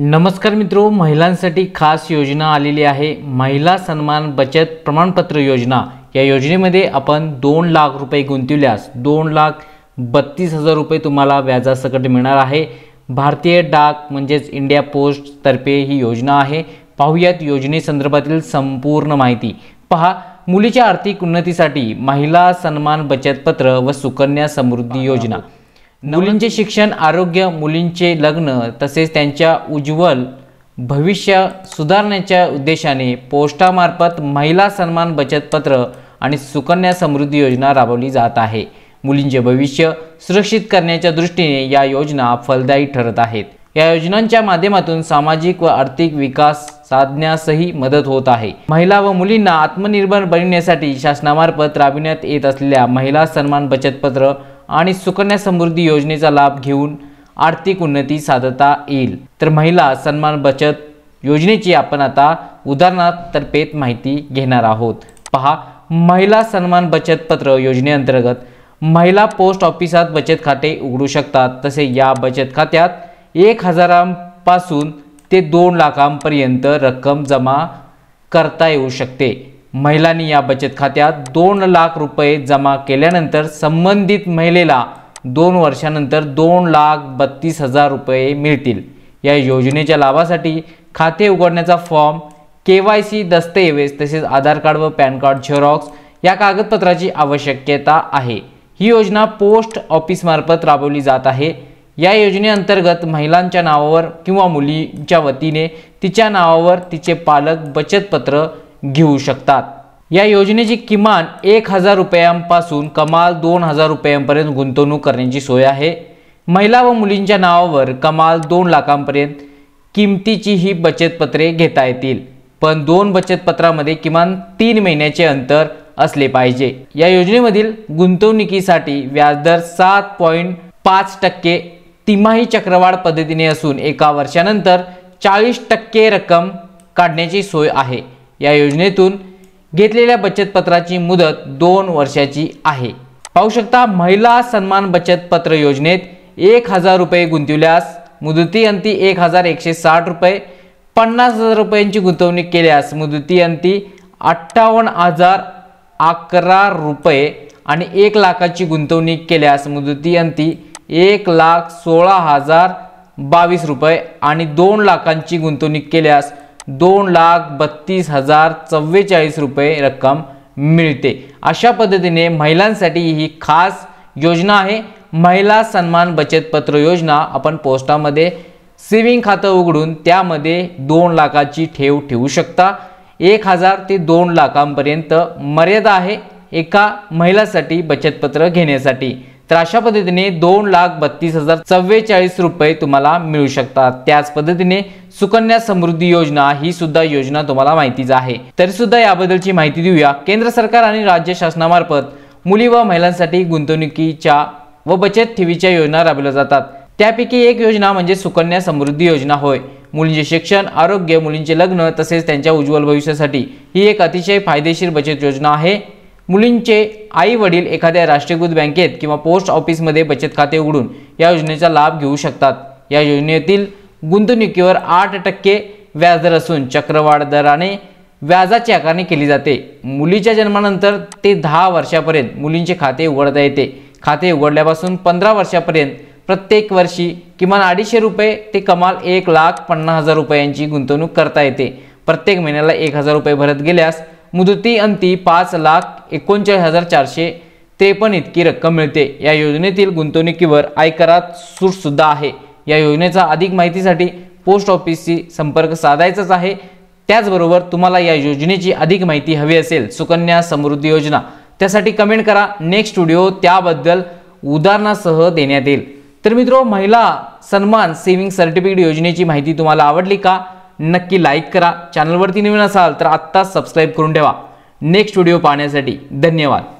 नमस्कार मित्रो महिलांसाठी खास योजना आलेली आहे महिला सन्मान बचत प्रमाणपत्र योजना या योजनेमध्ये आपण दोन लाख रुपये गुंतवल्यास दोन लाख बत्तीस हजार रुपये तुम्हाला व्याजासकट मिळणार आहे भारतीय डाक म्हणजेच इंडिया पोस्टतर्फे ही योजना आहे पाहुयात योजनेसंदर्भातील संपूर्ण माहिती पहा मुलीच्या आर्थिक उन्नतीसाठी महिला सन्मान बचत पत्र व सुकन्या समृद्धी योजना मुलींचे शिक्षण आरोग्य मुलींचे लग्न तसेच त्यांच्या उज्ज्वल भविष्य सुधारण्याच्या उद्देशाने पोस्टामार्फत महिला सन्मान बचत पत्र आणि सुकन्या समृद्धी योजना राबवली जात आहे मुलींचे भविष्य सुरक्षित करण्याच्या दृष्टीने या योजना फलदायी ठरत आहेत या योजनांच्या माध्यमातून सामाजिक व आर्थिक विकास साधण्यासही मदत होत आहे महिला व मुलींना आत्मनिर्भर बनण्यासाठी शासनामार्फत राबविण्यात येत असलेल्या महिला सन्मान बचत पत्र आणि सुकन्या समृद्धी योजनेचा लाभ घेऊन आर्थिक उन्नती साधता येईल तर महिला सन्मान बचत योजनेची आपण आता उदाहरणातर्फेत माहिती घेणार आहोत पहा महिला सन्मान बचत पत्र योजनेअंतर्गत महिला पोस्ट ऑफिसात बचत खाते उघडू शकतात तसे या बचत खात्यात एक हजारांपासून ते दोन लाखांपर्यंत रक्कम जमा करता येऊ शकते महिलांनी या बचत खात्यात दोन लाख रुपये जमा केल्यानंतर संबंधित महिलेला दोन वर्षानंतर दोन लाख बत्तीस हजार रुपये मिळतील या योजनेच्या लाभासाठी खाते उघडण्याचा फॉर्म के वाय सी दस्तऐवज तसेच आधार कार्ड व पॅन कार्ड झेरॉक्स या कागदपत्राची आवश्यकता आहे ही योजना पोस्ट ऑफिसमार्फत राबवली जात आहे या योजनेअंतर्गत महिलांच्या नावावर किंवा मुलीच्या वतीने तिच्या नावावर तिचे पालक बचतपत्र घेऊ शकतात या योजनेची किमान एक हजार रुपयांपासून कमाल दोन हजार रुपयांपर्यंत गुंतवणूक करण्याची सोय आहे महिला व मुलींच्या नावावर कमाल दोन लाखांपर्यंत किमतीची ही बचत पत्रे घेता येतील पण दोन बचत पत्रामध्ये किमान तीन महिन्याचे अंतर असले पाहिजे या योजनेमधील गुंतवणुकीसाठी व्याजदर सात पॉईंट पाच टक्के तिमाही चक्रवाढ पद्धतीने असून एका वर्षानंतर चाळीस टक्के रक्कम काढण्याची सोय आहे या योजनेतून घेतलेल्या बचतपत्राची मुदत दोन वर्षाची आहे पाहू शकता महिला सन्मान बचत पत्र योजनेत एक हजार रुपये गुंतविल्यास मुदतीअंती एक हजार एकशे साठ रुपये पन्नास हजार रुपयांची गुंतवणूक केल्यास मुदतीअंती अठ्ठावन्न हजार अकरा रुपये आणि एक लाखाची गुंतवणूक केल्यास मुदतीअंती एक लाख सोळा हजार बावीस रुपये आणि दोन लाखांची गुंतवणूक केल्यास दोन लाख बत्तीस हजार चव्वेचाळीस रुपये रक्कम मिळते अशा पद्धतीने महिलांसाठी ही खास योजना आहे महिला सन्मान बचत पत्र योजना आपण पोस्टामध्ये सेविंग खातं उघडून त्यामध्ये दोन लाखाची ठेव ठेवू शकता एक हजार ते दोन लाखांपर्यंत मर्यादा आहे एका महिलासाठी बचतपत्र घेण्यासाठी तर अशा पद्धतीने दोन लाख बत्तीस हजार चव्वेचाळीस रुपये तुम्हाला मिळू शकतात त्याच पद्धतीने सुकन्या समृद्धी योजना ही सुद्धा योजना तुम्हाला माहितीच आहे तरी सुद्धा याबद्दलची माहिती देऊया केंद्र सरकार आणि राज्य शासनामार्फत मुली व महिलांसाठी गुंतवणुकीच्या व बचत ठेवीच्या योजना राबवल्या जातात त्यापैकी एक योजना म्हणजे सुकन्या समृद्धी योजना होय मुलींचे शिक्षण आरोग्य मुलींचे लग्न तसेच त्यांच्या उज्ज्वल भविष्यासाठी ही एक अतिशय फायदेशीर बचत योजना आहे मुलींचे आई वडील एखाद्या राष्ट्रीयकृत बँकेत किंवा पोस्ट ऑफिसमध्ये बचत खाते उघडून या योजनेचा लाभ घेऊ शकतात या योजनेतील गुंतवणुकीवर आठ टक्के व्याजदर असून चक्रवाढ दराने व्याजाची आकारणी केली जाते मुलीच्या जन्मानंतर ते दहा वर्षापर्यंत मुलींचे खाते उघडता येते खाते उघडल्यापासून पंधरा वर्षापर्यंत प्रत्येक वर्षी किमान अडीचशे रुपये ते कमाल एक लाख पन्नास हजार रुपयांची गुंतवणूक करता येते प्रत्येक महिन्याला एक हजार रुपये भरत गेल्यास मुदती अंती पाच लाख एकोणचाळीस हजार चारशे त्रेपन्न इतकी रक्कम मिळते या योजनेतील गुंतवणुकीवर आयकरात सुद्धा आहे या योजनेचा अधिक माहितीसाठी पोस्ट ऑफिसशी संपर्क साधायचाच आहे त्याचबरोबर तुम्हाला या योजनेची अधिक माहिती हवी असेल सुकन्या समृद्धी योजना त्यासाठी कमेंट करा नेक्स्ट व्हिडिओ त्याबद्दल उदाहरणासह देण्यात येईल तर मित्रो महिला सन्मान सेव्हिंग सर्टिफिकेट योजनेची माहिती तुम्हाला आवडली का नक्की लाईक करा चॅनलवरती नवीन असाल तर आत्ताच सबस्क्राईब करून ठेवा नेक्स्ट व्हिडिओ पाहण्यासाठी धन्यवाद